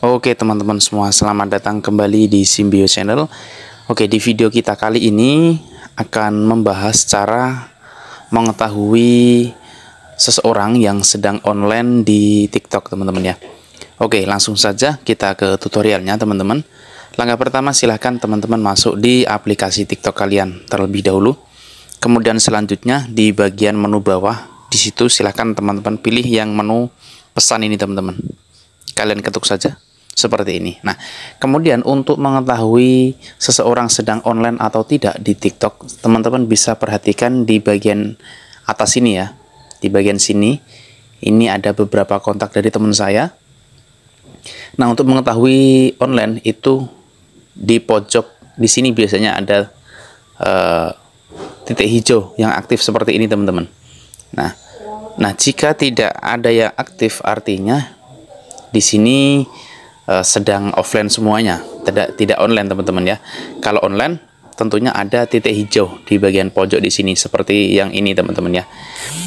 Oke teman-teman semua, selamat datang kembali di Simbio Channel. Oke, di video kita kali ini akan membahas cara mengetahui seseorang yang sedang online di TikTok, teman-teman ya. Oke, langsung saja kita ke tutorialnya, teman-teman. Langkah pertama silahkan teman-teman masuk di aplikasi TikTok kalian terlebih dahulu. Kemudian selanjutnya di bagian menu bawah, di situ silahkan teman-teman pilih yang menu pesan ini, teman-teman. Kalian ketuk saja seperti ini. Nah, kemudian untuk mengetahui seseorang sedang online atau tidak di TikTok, teman-teman bisa perhatikan di bagian atas ini ya. Di bagian sini ini ada beberapa kontak dari teman saya. Nah, untuk mengetahui online itu di pojok di sini biasanya ada uh, titik hijau yang aktif seperti ini, teman-teman. Nah, nah jika tidak ada yang aktif artinya di sini Eh, sedang offline semuanya, tidak tidak online teman-teman ya. Kalau online tentunya ada titik hijau di bagian pojok di sini seperti yang ini teman-teman ya.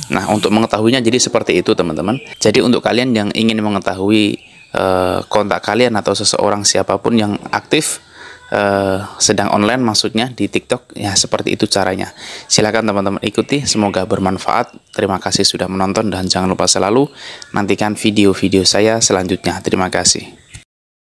Nah, untuk mengetahuinya jadi seperti itu teman-teman. Jadi untuk kalian yang ingin mengetahui uh, kontak kalian atau seseorang siapapun yang aktif uh, sedang online maksudnya di TikTok ya seperti itu caranya. Silakan teman-teman ikuti, semoga bermanfaat. Terima kasih sudah menonton dan jangan lupa selalu nantikan video-video saya selanjutnya. Terima kasih.